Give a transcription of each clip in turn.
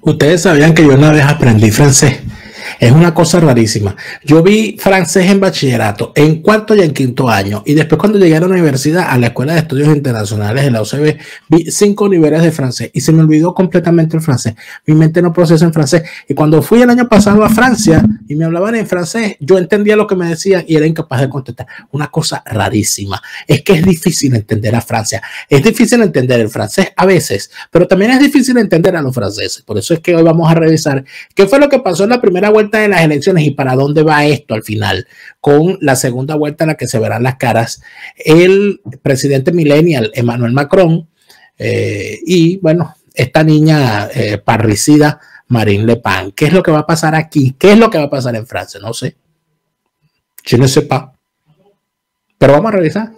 Ustedes sabían que yo una vez aprendí francés. Es una cosa rarísima. Yo vi francés en bachillerato, en cuarto y en quinto año, y después cuando llegué a la universidad, a la Escuela de Estudios Internacionales en la UCB, vi cinco niveles de francés y se me olvidó completamente el francés. Mi mente no procesa en francés. Y cuando fui el año pasado a Francia y me hablaban en francés, yo entendía lo que me decían y era incapaz de contestar. Una cosa rarísima. Es que es difícil entender a Francia. Es difícil entender el francés a veces, pero también es difícil entender a los franceses. Por eso es que hoy vamos a revisar qué fue lo que pasó en la primera vuelta de las elecciones y para dónde va esto al final, con la segunda vuelta en la que se verán las caras, el presidente millennial Emmanuel Macron eh, y, bueno, esta niña eh, parricida Marine Le Pen. ¿Qué es lo que va a pasar aquí? ¿Qué es lo que va a pasar en Francia? No sé. Yo no sepa. Pero vamos a revisar.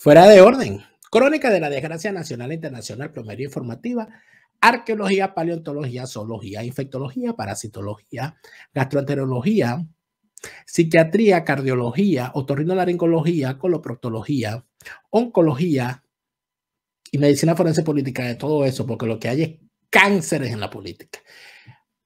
Fuera de orden. Crónica de la desgracia nacional e internacional, plomería informativa, arqueología, paleontología, zoología, infectología, parasitología, gastroenterología, psiquiatría, cardiología, otorrinolaringología, coloproctología, oncología y medicina forense política de todo eso, porque lo que hay es cánceres en la política.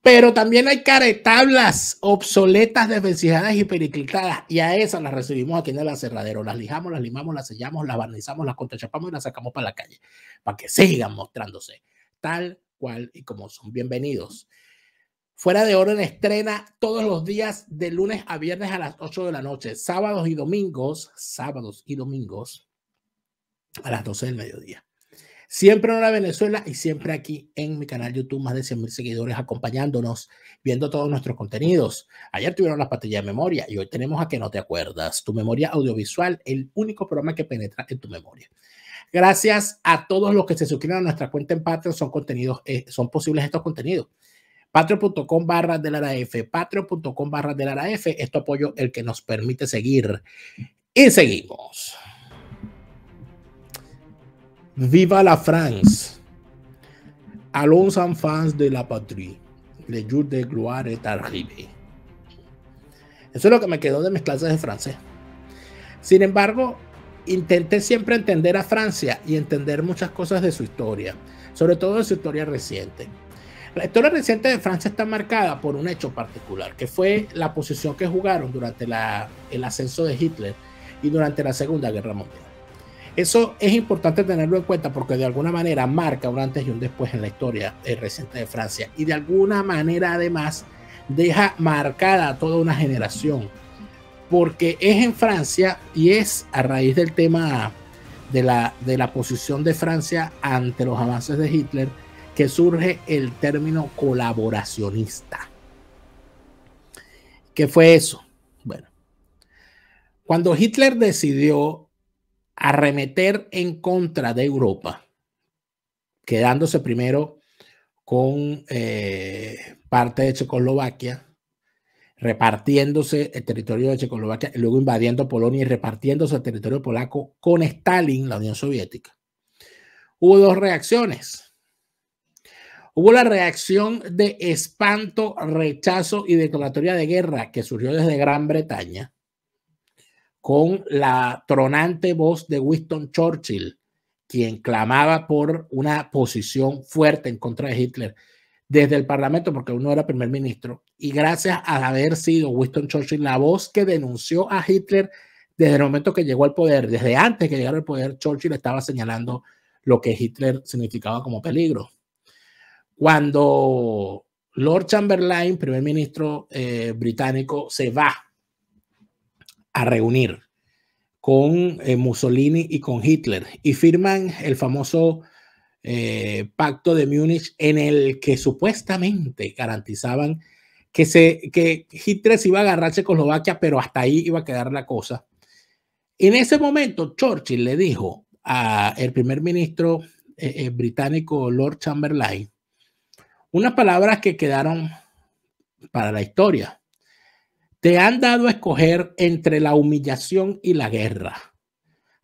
Pero también hay caretablas obsoletas, desvencijadas y periclitadas. Y a esas las recibimos aquí en el acerradero. Las lijamos, las limamos, las sellamos, las barnizamos, las contrachapamos y las sacamos para la calle. Para que sigan mostrándose tal cual y como son. Bienvenidos. Fuera de Orden estrena todos los días de lunes a viernes a las 8 de la noche. Sábados y domingos, sábados y domingos a las 12 del mediodía. Siempre en Hora Venezuela y siempre aquí en mi canal YouTube, más de 100 mil seguidores acompañándonos, viendo todos nuestros contenidos. Ayer tuvieron las patilla de memoria y hoy tenemos a que no te acuerdas, tu memoria audiovisual, el único programa que penetra en tu memoria. Gracias a todos los que se suscriben a nuestra cuenta en Patreon, son contenidos, eh, son posibles estos contenidos. Patreon.com barra del F, patreon.com barra del F, esto apoyo el que nos permite seguir. Y seguimos. Viva la France. Allons fans de la patrie. Le jour de gloire est arrivé. Eso es lo que me quedó de mis clases de francés. Sin embargo, intenté siempre entender a Francia y entender muchas cosas de su historia, sobre todo de su historia reciente. La historia reciente de Francia está marcada por un hecho particular, que fue la posición que jugaron durante el ascenso de Hitler y durante la Segunda Guerra Mundial. Eso es importante tenerlo en cuenta porque de alguna manera marca un antes y un después en la historia eh, reciente de Francia y de alguna manera además deja marcada a toda una generación porque es en Francia y es a raíz del tema de la, de la posición de Francia ante los avances de Hitler que surge el término colaboracionista. ¿Qué fue eso? Bueno, cuando Hitler decidió arremeter en contra de Europa, quedándose primero con eh, parte de Checoslovaquia, repartiéndose el territorio de Checoslovaquia, luego invadiendo Polonia y repartiéndose el territorio polaco con Stalin, la Unión Soviética. Hubo dos reacciones. Hubo la reacción de espanto, rechazo y declaratoria de guerra que surgió desde Gran Bretaña con la tronante voz de Winston Churchill, quien clamaba por una posición fuerte en contra de Hitler desde el Parlamento, porque uno era primer ministro, y gracias a haber sido Winston Churchill la voz que denunció a Hitler desde el momento que llegó al poder, desde antes que llegara al poder, Churchill estaba señalando lo que Hitler significaba como peligro. Cuando Lord Chamberlain, primer ministro eh, británico, se va a reunir con eh, Mussolini y con Hitler y firman el famoso eh, pacto de Múnich en el que supuestamente garantizaban que, se, que Hitler se iba a agarrar Checoslovaquia, pero hasta ahí iba a quedar la cosa. En ese momento, Churchill le dijo al primer ministro eh, británico Lord Chamberlain unas palabras que quedaron para la historia. Te han dado a escoger entre la humillación y la guerra.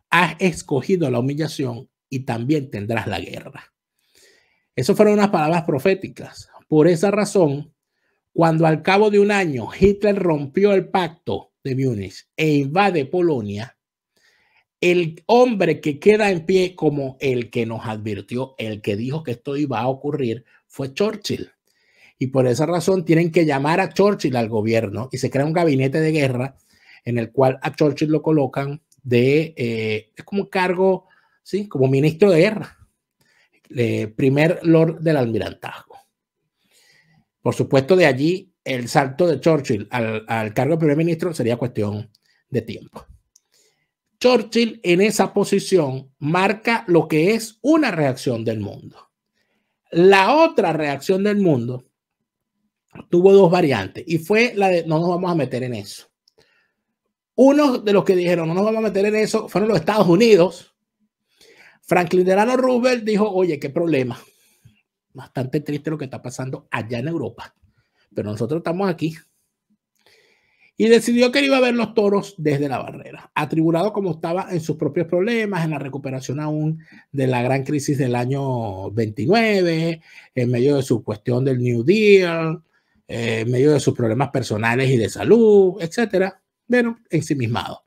Has escogido la humillación y también tendrás la guerra. Esas fueron unas palabras proféticas. Por esa razón, cuando al cabo de un año Hitler rompió el pacto de Múnich e invade Polonia, el hombre que queda en pie como el que nos advirtió, el que dijo que esto iba a ocurrir, fue Churchill y por esa razón tienen que llamar a Churchill al gobierno y se crea un gabinete de guerra en el cual a Churchill lo colocan de, eh, es como cargo, ¿sí? Como ministro de guerra, primer lord del almirantazgo. Por supuesto, de allí el salto de Churchill al, al cargo de primer ministro sería cuestión de tiempo. Churchill en esa posición marca lo que es una reacción del mundo. La otra reacción del mundo tuvo dos variantes y fue la de no nos vamos a meter en eso. Uno de los que dijeron no nos vamos a meter en eso fueron los Estados Unidos. Franklin Delano Roosevelt dijo, oye, qué problema. Bastante triste lo que está pasando allá en Europa, pero nosotros estamos aquí. Y decidió que iba a ver los toros desde la barrera, atribulado como estaba en sus propios problemas, en la recuperación aún de la gran crisis del año 29, en medio de su cuestión del New Deal, eh, en medio de sus problemas personales y de salud, etcétera, pero ensimismado.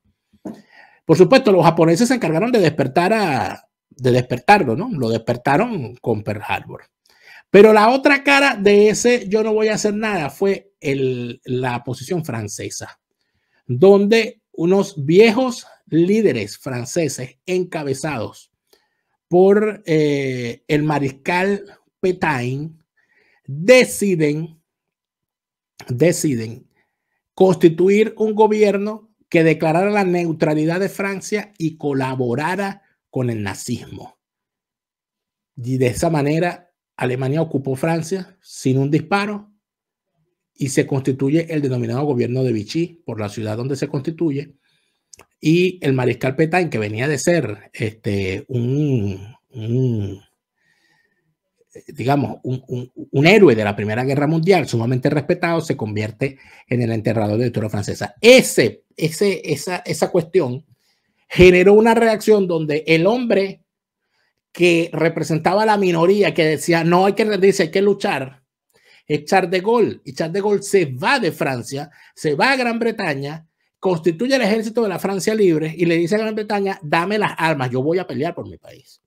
Por supuesto, los japoneses se encargaron de despertar a, de despertarlo, ¿no? Lo despertaron con Pearl Harbor. Pero la otra cara de ese yo no voy a hacer nada fue la posición francesa, donde unos viejos líderes franceses encabezados por eh, el mariscal Petain deciden deciden constituir un gobierno que declarara la neutralidad de Francia y colaborara con el nazismo. Y de esa manera, Alemania ocupó Francia sin un disparo y se constituye el denominado gobierno de Vichy por la ciudad donde se constituye. Y el mariscal Petain, que venía de ser este, un eh, digamos, un, héroe de la Primera Guerra Mundial, sumamente respetado, se convierte en el enterrador de la toro francesa. Ese, ese, esa, esa cuestión generó una reacción donde el hombre que representaba la minoría, que decía, no hay que rendirse, hay que luchar, echar de gol Y Charles de gol se va de Francia, se va a Gran Bretaña, constituye el ejército de la Francia libre y le dice a Gran Bretaña, dame las armas, yo voy a pelear por mi país.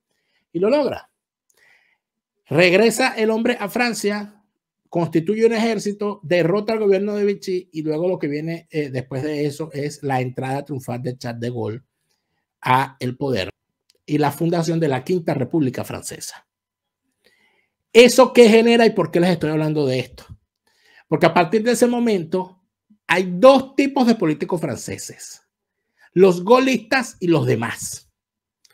Y lo logra. Regresa el hombre a Francia, constituye un ejército, derrota al gobierno de Vichy y luego lo que viene eh, después de eso es la entrada triunfal de Charles de Gaulle a el poder y la fundación de la Quinta República Francesa. ¿Eso qué genera y por qué les estoy hablando de esto? Porque a partir de ese momento hay dos tipos de políticos franceses, los golistas y los demás.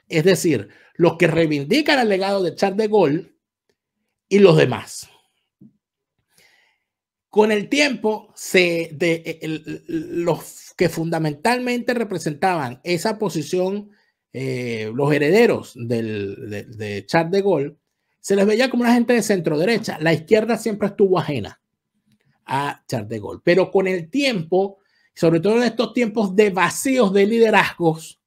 Es decir, los que reivindican el legado de Charles de Gaulle y los demás. Con el tiempo, se, de, e, los que fundamentalmente representaban esa posición, eh, los herederos del, de, de, Charles de Gaulle, se les veía como una gente de centro derecha. La izquierda siempre estuvo ajena a Charles de Gaulle. Pero con el tiempo, sobre todo en estos tiempos de vacíos de liderazgos,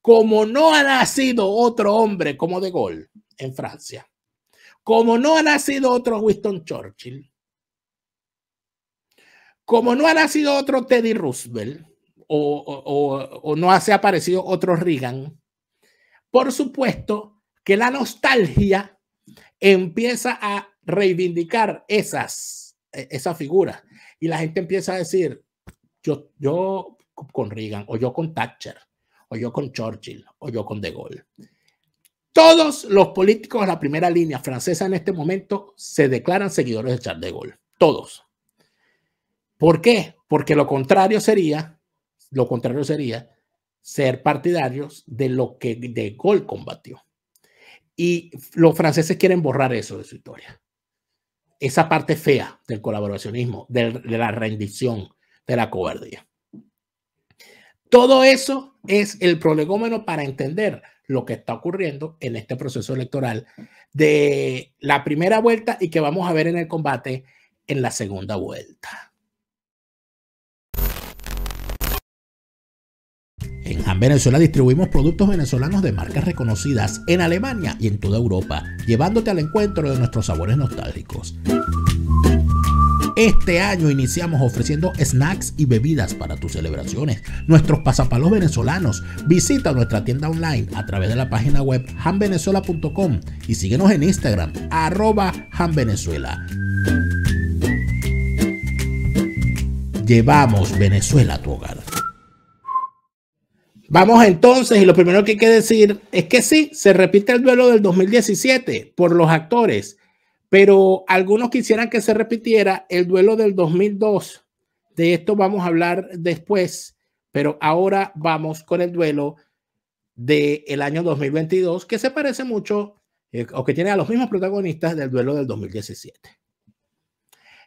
como no ha nacido otro hombre como de Gaulle en Francia, como no ha nacido otro Winston Churchill, como no ha nacido otro Teddy Roosevelt o, no se ha aparecido otro Reagan, por supuesto que la nostalgia empieza a reivindicar esas, e, esas figuras y la gente empieza a decir, yo, yo con Reagan o yo con Thatcher o yo con Churchill o yo con De Gaulle. Todos los políticos de la primera línea francesa en este momento se declaran seguidores de Charles de Gaulle. Todos. ¿Por qué? Porque lo contrario sería, lo contrario sería ser partidarios de lo que de Gaulle combatió. Y los franceses quieren borrar eso de su historia. Esa parte fea del colaboracionismo, de la rendición, de la cobardía. Todo eso es el prolegómeno para entender lo que está ocurriendo en este proceso electoral de la primera vuelta y que vamos a ver en el combate en la segunda vuelta. En Han Venezuela distribuimos productos venezolanos de marcas reconocidas en Alemania y en toda Europa, llevándote al encuentro de nuestros sabores nostálgicos. Este año iniciamos ofreciendo snacks y bebidas para tus celebraciones. Nuestros pasapalos venezolanos. Visita nuestra tienda online a través de la página web hanvenezuela.com y síguenos en Instagram, arroba hanvenezuela. Llevamos Venezuela a tu hogar. Vamos entonces, y lo primero que hay que decir es que sí, se repite el duelo del 2017 por los actores pero algunos quisieran que se repitiera el duelo del 2002. De esto vamos a hablar después, pero ahora vamos con el duelo del año 2022 que se parece mucho eh, o que tiene a los mismos protagonistas del duelo del 2017.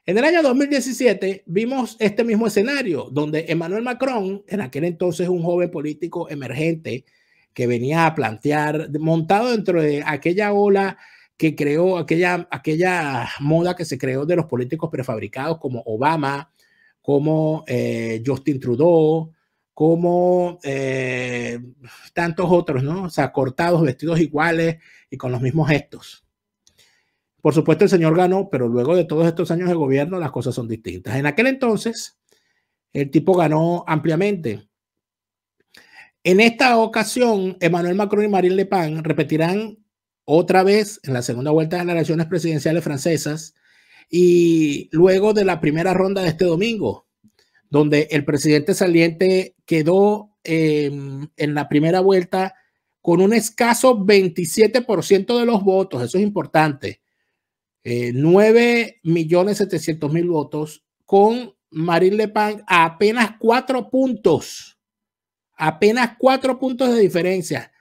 En el año 2017 vimos este mismo escenario donde Emmanuel Macron, en aquel entonces un joven político emergente que venía a plantear, montado dentro de aquella ola que creó aquella, aquella moda que se creó de los políticos prefabricados como Obama, como eh, Justin Trudeau, como eh, tantos otros, ¿no? O sea, cortados, vestidos iguales y con los mismos gestos. Por supuesto, el señor ganó, pero luego de todos estos años de gobierno las cosas son distintas. En aquel entonces, el tipo ganó ampliamente. En esta ocasión, Emmanuel Macron y Marine Le Pen repetirán otra vez en la segunda vuelta de las elecciones presidenciales francesas y luego de la primera ronda de este domingo, donde el presidente saliente quedó em, en la primera vuelta con un escaso 27% de los votos, eso es importante, eh, 9 millones 700 mil votos, con Marine Le Pen a apenas cuatro puntos, apenas cuatro puntos de diferencia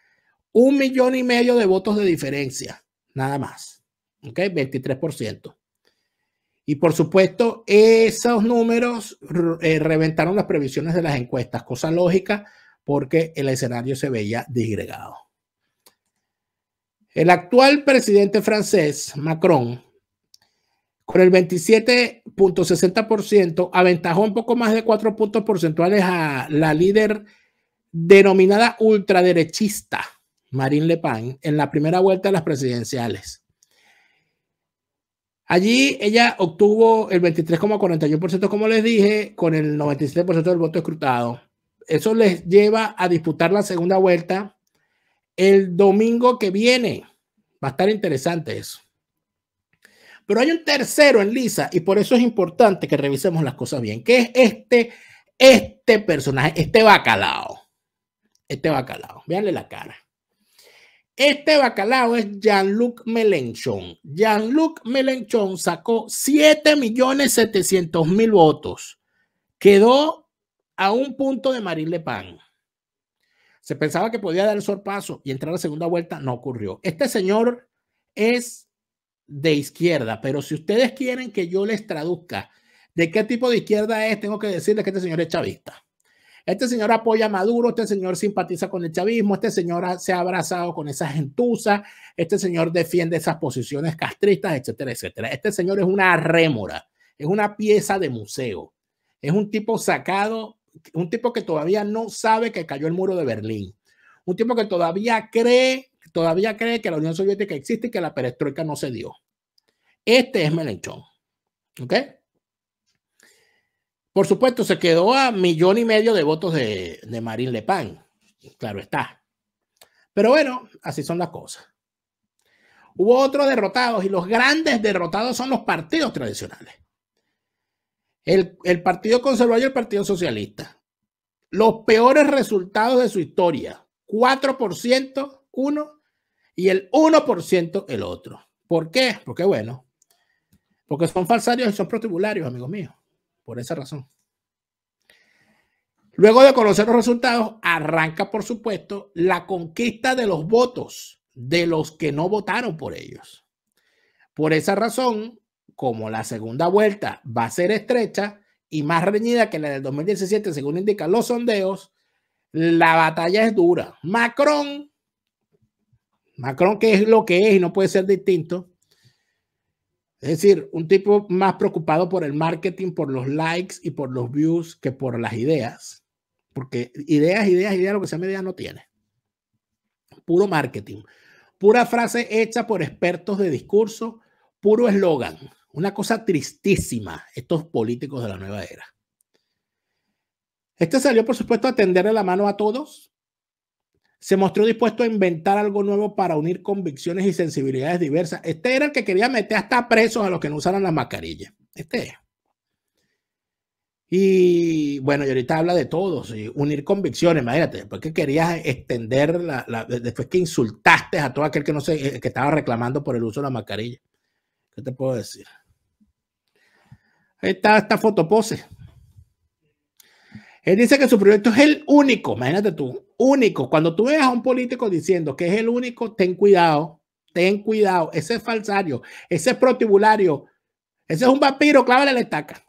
un millón y medio de votos de diferencia, nada más. ¿Ok? 23%. Y por supuesto, esos números eh, reventaron las previsiones de las encuestas, cosa lógica porque el escenario se veía disgregado. El actual presidente francés, Macron, con el 27.60%, aventajó un poco más de cuatro puntos porcentuales a la líder denominada ultraderechista Marine Le Pen, en la primera vuelta de las presidenciales. Allí ella obtuvo el 23,41%, como les dije, con el 97% del voto escrutado. Eso les lleva a disputar la segunda vuelta el domingo que viene. Va a estar interesante eso. Pero hay un tercero en Lisa y por eso es importante que revisemos las cosas bien, que es este, este personaje, este bacalao. Este bacalao, Veanle la cara. Este bacalao es Jean-Luc Melenchon. Jean-Luc Melenchon sacó 7.700.000 votos. Quedó a un punto de Marine Le Pen. Se pensaba que podía dar el sorpaso y entrar a la segunda vuelta. No ocurrió. Este señor es de izquierda, pero si ustedes quieren que yo les traduzca de qué tipo de izquierda es, tengo que decirles que este señor es chavista. Este señor apoya a Maduro, este señor simpatiza con el chavismo, este señor se ha abrazado con esa gentuza, este señor defiende esas posiciones castristas, etcétera, etcétera. Este señor es una rémora, es una pieza de museo, es un tipo sacado, un tipo que todavía no sabe que cayó el muro de Berlín, un tipo que todavía cree, todavía cree que la Unión Soviética existe y que la perestroika no se dio. Este es Melenchón. ¿Ok? Por supuesto, se quedó a millón y medio de votos de, Marín Marine Le Pen. Claro está. Pero bueno, así son las cosas. Hubo otros derrotados y los grandes derrotados son los partidos tradicionales. El, Partido Conservador y el Partido Socialista. Los peores resultados de su historia. 4% uno y el 1% el otro. ¿Por qué? Porque bueno, porque son falsarios y son protibularios, amigos míos por esa razón. Luego de conocer los resultados, arranca, por supuesto, la conquista de los votos de los que no votaron por ellos. Por esa razón, como la segunda vuelta va a ser estrecha y más reñida que la del 2017, según indican los sondeos, la batalla es dura. Macron, Macron que es lo que es y no puede ser distinto, es decir, un tipo más preocupado por el marketing, por los likes y por los views que por las ideas. Porque ideas, ideas, ideas, lo que sea media no tiene. Puro marketing. Pura frase hecha por expertos de discurso, puro eslogan. Una cosa tristísima, estos políticos de la nueva era. Este salió, por supuesto, a tenderle la mano a todos, se mostró dispuesto a inventar algo nuevo para unir convicciones y sensibilidades diversas. Este era el que quería meter hasta presos a los que no usaran la mascarilla. Este es. Y bueno, y ahorita habla de todos, y unir convicciones, imagínate, después que querías extender, después que insultaste a todo aquel que no se, eh, que estaba reclamando por el uso de la mascarilla. ¿Qué te puedo decir? Ahí está esta fotopose. Él dice que su proyecto es el único, imagínate tú, único. Cuando tú ves a un político diciendo que es el único, ten cuidado, ten cuidado. Ese es falsario, ese es protibulario, ese es un vampiro, clávale la estaca.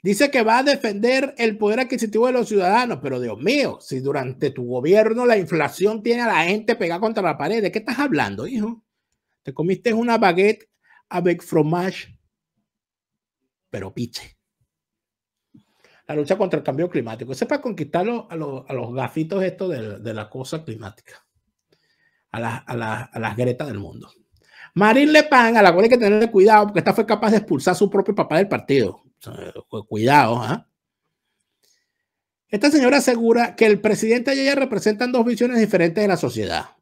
Dice que va a defender el poder adquisitivo de los ciudadanos, pero Dios mío, si durante tu gobierno la inflación tiene a la gente pegada contra la pared, ¿de qué estás hablando, hijo? Te comiste una baguette avec fromage, pero piche la lucha contra el cambio climático. ese es para conquistar a, los, gafitos de, la cosa climática, a, las gretas del mundo. Marine Le Pen, a la cual hay que tenerle cuidado, porque esta fue capaz de expulsar a su propio papá del partido. Cuidado, ¿ah? Esta señora asegura que el presidente y ella representan dos visiones diferentes de la sociedad.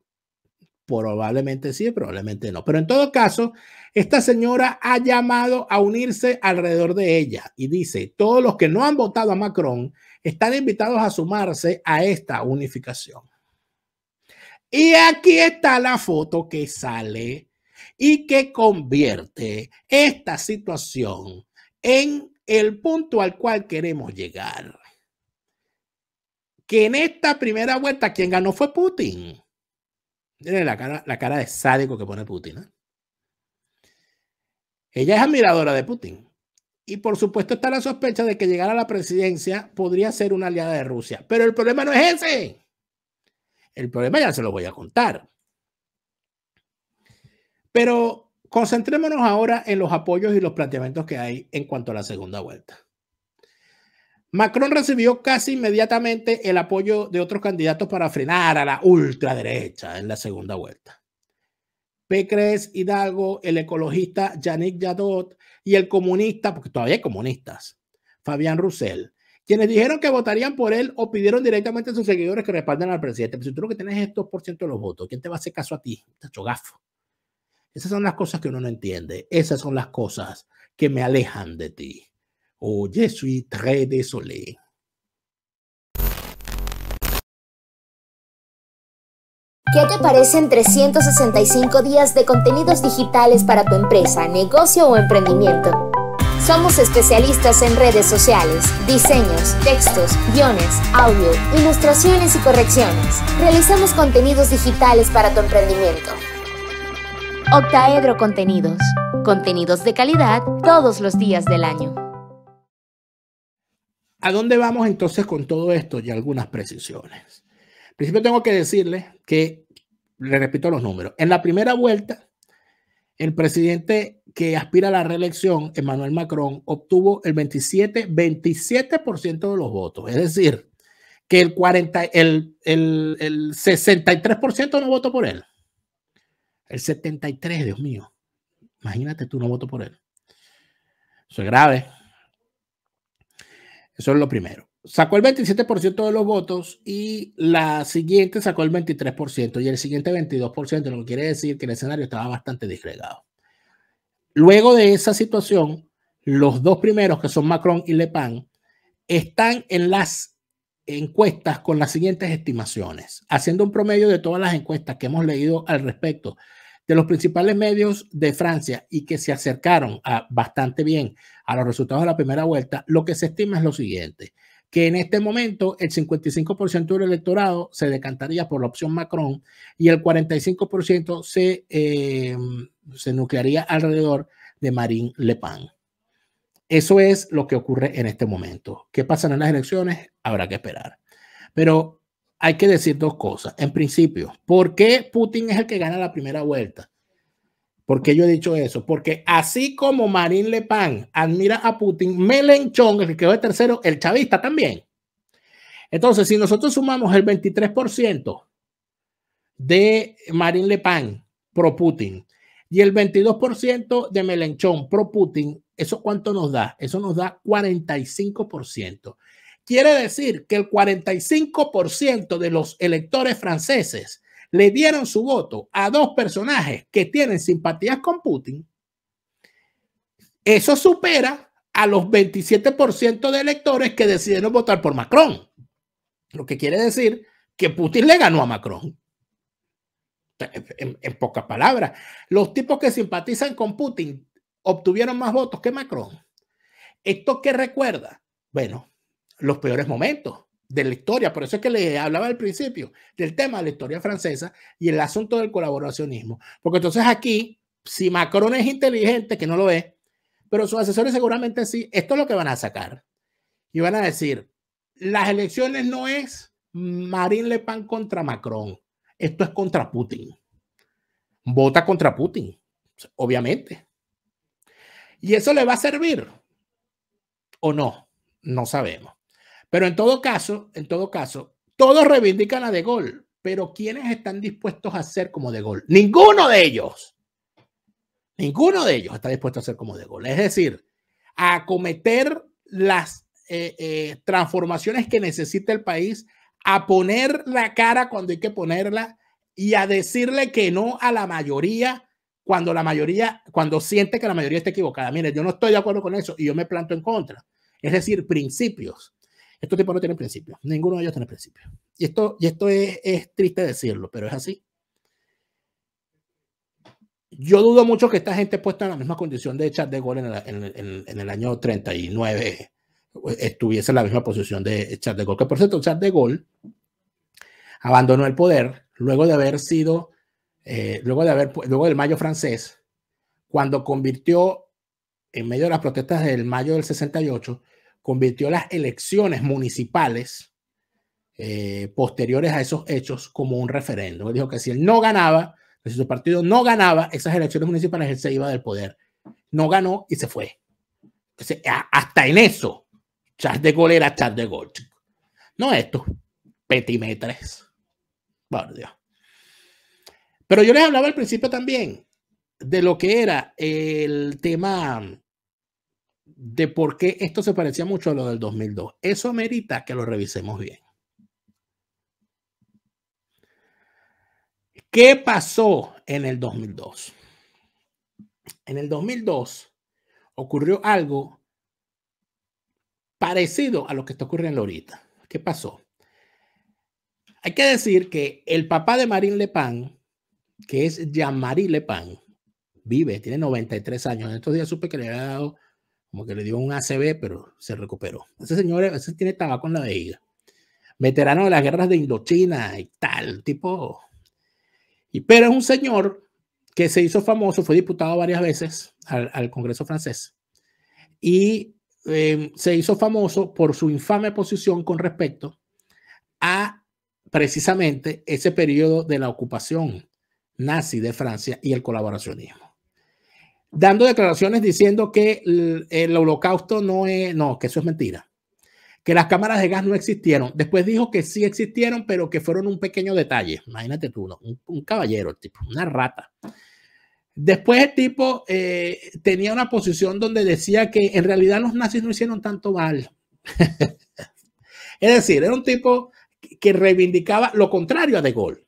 Probablemente sí, probablemente no. Pero en todo caso, esta señora ha llamado a unirse alrededor de ella y dice, todos los que no han votado a Macron están invitados a sumarse a esta unificación. Y aquí está la foto que sale y que convierte esta situación en el punto al cual queremos llegar. Que en esta primera vuelta quien ganó fue Putin. Miren la cara, la cara de sádico que pone Putin. ¿eh? Ella es admiradora de Putin. Y por supuesto está la sospecha de que llegar a la presidencia podría ser una aliada de Rusia. Pero el problema no es ese. El problema ya se lo voy a contar. Pero concentrémonos ahora en los apoyos y los planteamientos que hay en cuanto a la segunda vuelta. Macron recibió casi inmediatamente el apoyo de otros candidatos para frenar a la ultraderecha en la segunda vuelta. Cres Hidalgo, el ecologista Yannick Jadot y el comunista, porque todavía hay comunistas, Fabián Roussel, quienes dijeron que votarían por él o pidieron directamente a sus seguidores que respalden al presidente. Pero si tú lo que tienes es 2% de los votos, ¿quién te va a hacer caso a ti? Tacho gafo. Esas son las cosas que uno no entiende. Esas son las cosas que me alejan de ti o Je suis très désolé. ¿Qué te parecen 365 días de contenidos digitales para tu empresa, negocio o emprendimiento? Somos especialistas en redes sociales, diseños, textos, guiones, audio, ilustraciones y correcciones. Realizamos contenidos digitales para tu emprendimiento. Octaedro Contenidos. Contenidos de calidad todos los días del año. ¿A dónde vamos entonces con todo esto? Y algunas precisiones. Primero principio tengo que decirle que, le repito los números, en la primera vuelta, el presidente que aspira a la reelección, Emmanuel Macron, obtuvo el 27, 27% de los votos. Es decir, que el, 40, el, el, el 63% no votó por él. El 73, Dios mío. Imagínate tú, no votó por él. Eso es grave. Eso es lo primero. Sacó el 27% de los votos y la siguiente sacó el 23% y el siguiente 22%, lo que quiere decir que el escenario estaba bastante disgregado. Luego de esa situación, los dos primeros, que son Macron y Le Pen, están en las encuestas con las siguientes estimaciones, haciendo un promedio de todas las encuestas que hemos leído al respecto de los principales medios de Francia y que se acercaron bastante bien a los resultados de la primera vuelta, lo que se estima es lo siguiente, que en este momento el 55% del electorado se decantaría por la opción Macron y el 45% se, eh, se nuclearía alrededor de Marine Le Pen. Eso es lo que ocurre en este momento. ¿Qué pasará en las elecciones? Habrá que esperar. Pero hay que decir dos cosas. En principio, ¿por qué Putin es el que gana la primera vuelta? ¿Por qué yo he dicho eso? Porque así como Marine Le Pen admira a Putin, Melenchon, el que va de tercero, el chavista también. Entonces, si nosotros sumamos el 23% de Marine Le Pen pro Putin y el 22% de Melenchon pro Putin, ¿eso cuánto nos da? Eso nos da 45%. Quiere decir que el 45% de los electores franceses le dieron su voto a dos personajes que tienen simpatías con Putin. Eso supera a los 27% de electores que decidieron votar por Macron. Lo que quiere decir que Putin le ganó a Macron. En, pocas palabras, los tipos que simpatizan con Putin obtuvieron más votos que Macron. ¿Esto qué recuerda? Bueno, los peores momentos de la historia. Por eso es que le hablaba al principio del tema de la historia francesa y el asunto del colaboracionismo. Porque entonces aquí, si Macron es inteligente, que no lo es, pero sus asesores seguramente sí, esto es lo que van a sacar. Y van a decir, las elecciones no es Marine Le Pen contra Macron, esto es contra Putin. Vota contra Putin, obviamente. ¿Y eso le va a servir o no? No sabemos. Pero en todo caso, en todo caso, todos reivindican la De gol, pero ¿quiénes están dispuestos a ser como De gol? Ninguno de ellos. Ninguno de ellos está dispuesto a ser como De gol. Es decir, a acometer las eh, eh, transformaciones que necesita el país, a poner la cara cuando hay que ponerla y a decirle que no a la mayoría cuando la mayoría, cuando siente que la mayoría está equivocada. Mire, yo no estoy de acuerdo con eso y yo me planto en contra. Es decir, principios. Estos tipos no tienen principios, ninguno de ellos tiene principios. Y esto, y esto es, triste decirlo, pero es así. Yo dudo mucho que esta gente puesta en la misma condición de Charles de Gol en, el año 39 estuviese en la misma posición de Charles de Gaulle, Que por cierto, Charles de Gol abandonó el poder luego de haber sido, eh, luego, de haber, luego del Mayo francés, cuando convirtió en medio de las protestas del Mayo del 68, convirtió las elecciones municipales eh, posteriores a esos hechos como un referéndum. Él dijo que si él no ganaba, si su partido no ganaba esas elecciones municipales, él se iba del poder. No ganó y se fue. hasta en eso, Charles de Gaulle era Charles de Gaulle. No esto petimetres. Por Dios. Pero yo les hablaba al principio también de lo que era el tema de por qué esto se parecía mucho a lo del 2002. Eso merita que lo revisemos bien. ¿Qué pasó en el 2002? En el 2002 ocurrió algo parecido a lo que está ocurriendo ahorita. ¿Qué pasó? Hay que decir que el papá de Marín Le que es Jean-Marie Le vive, tiene 93 años. En estos días supe que le había dado como que le dio un ACB, pero se recuperó. Ese señor ese tiene tabaco en la vejiga. Veterano de las guerras de Indochina y tal, tipo. Y, pero es un señor que se hizo famoso, fue diputado varias veces al, Congreso francés. Y em, se hizo famoso por su infame posición con respecto a precisamente ese periodo de la ocupación nazi de Francia y el colaboracionismo dando declaraciones diciendo que el, holocausto no es, no, que eso es mentira, que las cámaras de gas no existieron. Después dijo que sí existieron, pero que fueron un pequeño detalle. Imagínate tú, un, caballero, el tipo, una rata. Después el tipo eh, tenía una posición donde decía que en realidad los nazis no hicieron tanto mal. es decir, era un tipo que reivindicaba lo contrario a De Gaulle.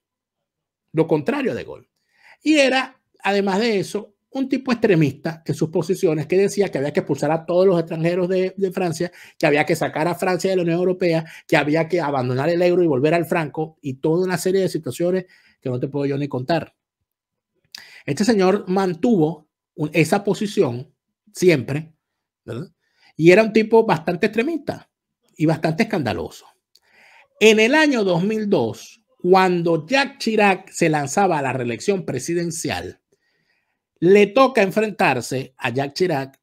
Lo contrario a De Gaulle. Y era, además de eso, un tipo extremista en sus posiciones que decía que había que expulsar a todos los extranjeros de, Francia, que había que sacar a Francia de la Unión Europea, que había que abandonar el euro y volver al franco, y toda una serie de situaciones que no te puedo yo ni contar. Este señor mantuvo esa posición siempre, Y era un tipo bastante extremista y bastante escandaloso. En el año 2002, cuando Jacques Chirac se lanzaba a la reelección presidencial, le toca enfrentarse a Jacques Chirac,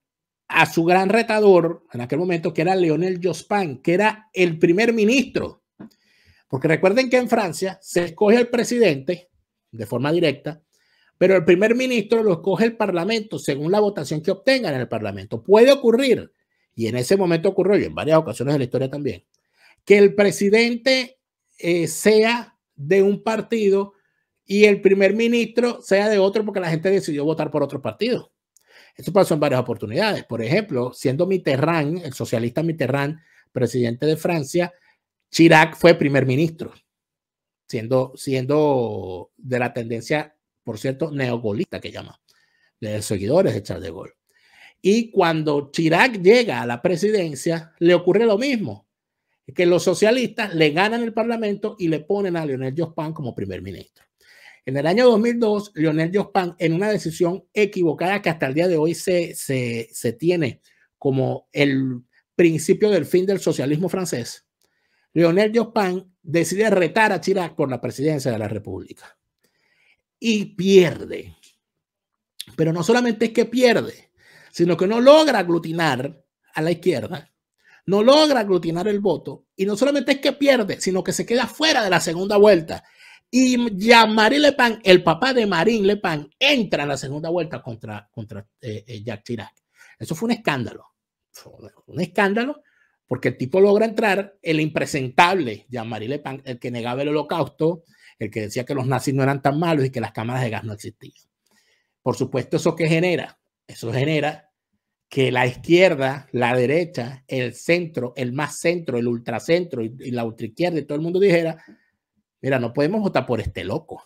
a su gran retador en aquel momento, que era Leonel Jospin, que era el primer ministro. Porque recuerden que en Francia se escoge al presidente de forma directa, pero el primer ministro lo escoge el Parlamento según la votación que obtenga en el Parlamento. Puede ocurrir, y en ese momento ocurrió, y en varias ocasiones de la historia también, que el presidente eh, sea de un partido y el primer ministro sea de otro porque la gente decidió votar por otro partido. Esto pasó en varias oportunidades. Por ejemplo, siendo Mitterrand, el socialista Mitterrand, presidente de Francia, Chirac fue primer ministro, siendo, siendo de la tendencia, por cierto, neogolista que llama, de seguidores de Charles de Gaulle. Y cuando Chirac llega a la presidencia, le ocurre lo mismo, que los socialistas le ganan el parlamento y le ponen a Lionel Jospin como primer ministro. En el año 2002, Lionel Jospin, en una decisión equivocada que hasta el día de hoy se, se, se tiene como el principio del fin del socialismo francés, Lionel Jospin decide retar a Chirac por la presidencia de la República y pierde. Pero no solamente es que pierde, sino que no logra aglutinar a la izquierda, no logra aglutinar el voto y no solamente es que pierde, sino que se queda fuera de la segunda vuelta y Jean-Marie Le Pen, el papá de Marine Le Pen, entra en la segunda vuelta contra, contra eh, eh, Jacques Chirac. Eso fue un escándalo. un escándalo porque el tipo logra entrar, el impresentable Jean-Marie Le Pen, el que negaba el holocausto, el que decía que los nazis no eran tan malos y que las cámaras de gas no existían. Por supuesto, ¿eso que genera? Eso genera que la izquierda, la derecha, el centro, el más centro, el ultracentro y, y la izquierda y todo el mundo dijera, mira, no podemos votar por este loco.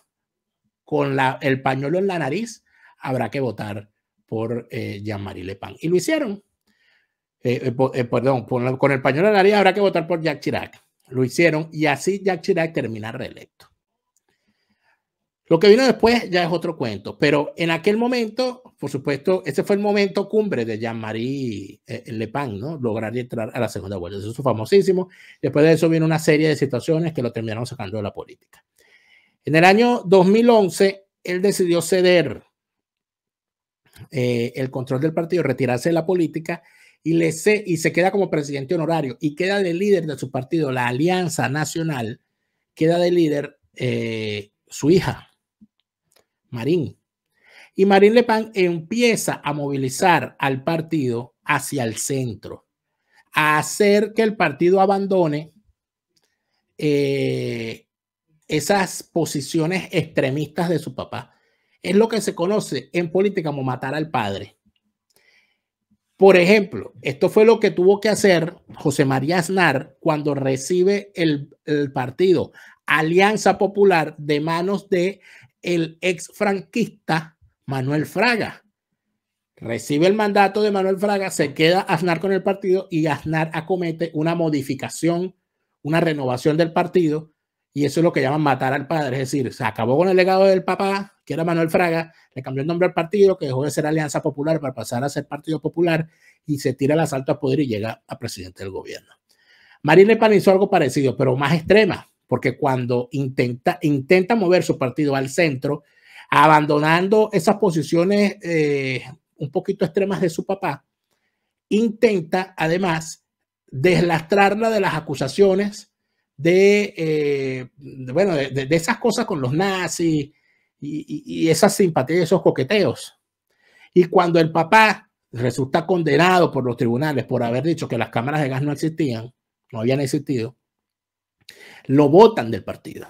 Con el pañuelo en la nariz, habrá que votar por Jean-Marie Le Pen. Y lo hicieron. perdón, con, el pañuelo en la nariz habrá que votar por Jack Chirac. Lo hicieron y así Jack Chirac termina reelecto. Lo que vino después ya es otro cuento, pero en aquel momento, por supuesto, ese fue el momento cumbre de Jean-Marie eh, Le ¿no? Lograr entrar a la segunda vuelta. Eso es famosísimo. Después de eso vino una serie de situaciones que lo terminaron sacando de la política. En el año 2011, él decidió ceder eh, el control del partido, retirarse de la política y, le se, y se queda como presidente honorario y queda de líder de su partido, la Alianza Nacional, queda de líder eh, su hija, Marín. Y Marín Le empieza a movilizar al partido hacia el centro, a hacer que el partido abandone eh, esas posiciones extremistas de su papá. Es lo que se conoce en política como matar al padre. Por ejemplo, esto fue lo que tuvo que hacer José María Aznar cuando recibe el partido Alianza Popular de manos de el ex franquista Manuel Fraga. Recibe el mandato de Manuel Fraga, se queda Aznar con el partido y Aznar acomete una modificación, una renovación del partido y eso es lo que llaman matar al padre, es decir, se acabó con el legado del papá, que era Manuel Fraga, le cambió el nombre al partido, que dejó de ser Alianza Popular para pasar a ser Partido Popular y se tira el asalto al poder y llega a presidente del gobierno. Marina panizó hizo algo parecido, pero más extrema porque cuando intenta, intenta mover su partido al centro, abandonando esas posiciones eh, un poquito extremas de su papá, intenta además deslastrarla de las acusaciones de, eh, esas cosas con los nazis y, y esas simpatías, esos coqueteos. Y cuando el papá resulta condenado por los tribunales por haber dicho que las cámaras de gas no existían, no habían existido, lo votan del partido.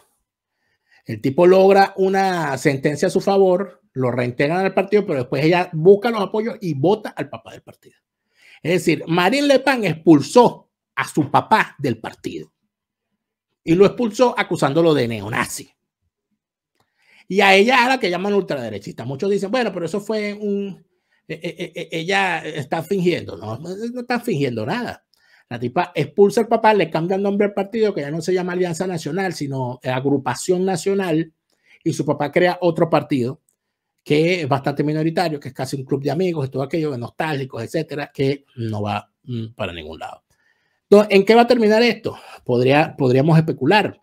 El tipo logra una sentencia a su favor, lo reintegran al partido, pero después ella busca los apoyos y vota al papá del partido. Es decir, Marine Le Pen expulsó a su papá del partido y lo expulsó acusándolo de neonazi. Y a ella a la que llaman ultraderechista. Muchos dicen, bueno, pero eso fue un... Eh, eh, eh, ella está fingiendo. No, no está fingiendo nada. La tipa expulsa al papá, le cambia el nombre al partido, que ya no se llama Alianza Nacional, sino Agrupación Nacional, y su papá crea otro partido que es bastante minoritario, que es casi un club de amigos y todo aquello, de nostálgicos, etcétera, que no va mm, para ningún lado. Entonces, ¿en qué va a terminar esto? Podría, podríamos especular,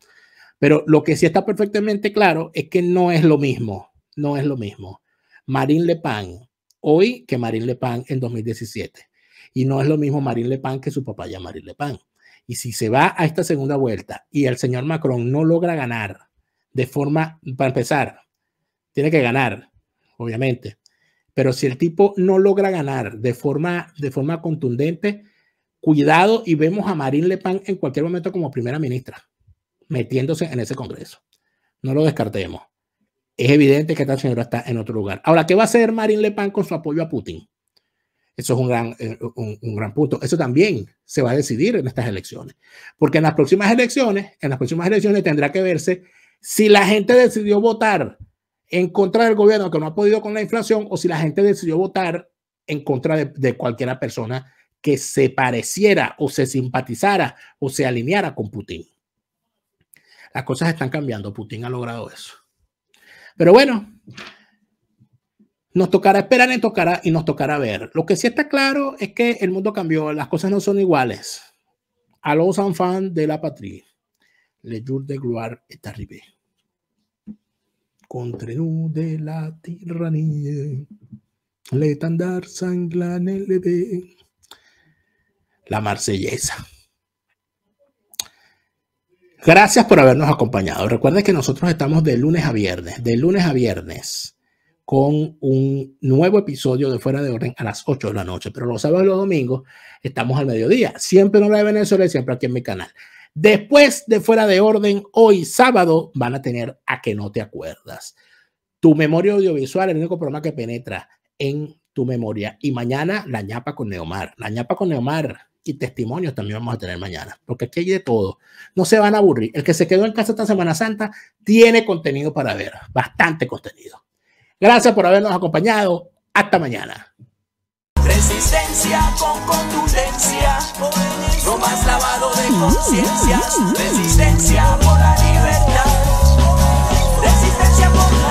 pero lo que sí está perfectamente claro es que no es lo mismo, no es lo mismo. Marine Le Pen, hoy que Marine Le Pen en 2017. Y no es lo mismo Marine Le Pen que su papá ya Marine Le Pen. Y si se va a esta segunda vuelta y el señor Macron no logra ganar de forma, para empezar, tiene que ganar, obviamente. Pero si el tipo no logra ganar de forma, de forma contundente, cuidado y vemos a Marine Le Pen en cualquier momento como primera ministra, metiéndose en ese Congreso. No lo descartemos. Es evidente que esta señora está en otro lugar. Ahora, ¿qué va a hacer Marine Le Pen con su apoyo a Putin? Eso es un gran, eh, un, gran punto. Eso también se va a decidir en estas elecciones, porque en las próximas elecciones, en las próximas elecciones tendrá que verse si la gente decidió votar en contra del gobierno que no ha podido con la inflación o si la gente decidió votar en contra de, de cualquiera persona que se pareciera o se simpatizara o se alineara con Putin. Las cosas están cambiando. Putin ha logrado eso. Pero bueno, nos tocará esperar y, tocará, y nos tocará ver. Lo que sí está claro es que el mundo cambió, las cosas no son iguales. A los fan de la patria, le jour de gloire est arrivé. Contre nous de la tyrannie, l'étendard sanglant élevé. La marsellesa. Gracias por habernos acompañado. Recuerden que nosotros estamos de lunes a viernes, de lunes a viernes con un nuevo episodio de Fuera de Orden a las 8 de la noche. Pero los sábados y los domingos estamos al mediodía. Siempre en hora de Venezuela y siempre aquí en mi canal. Después de Fuera de Orden, hoy sábado, van a tener a que no te acuerdas. Tu memoria audiovisual, el único programa que penetra en tu memoria. Y mañana, la ñapa con Neomar. La ñapa con Neomar y testimonios también vamos a tener mañana, porque aquí hay de todo. No se van a aburrir. El que se quedó en casa esta Semana Santa tiene contenido para ver, bastante contenido. Gracias por habernos acompañado. Hasta mañana. Resistencia con contundencia, no más lavado de conciencia Resistencia por la libertad. Resistencia por la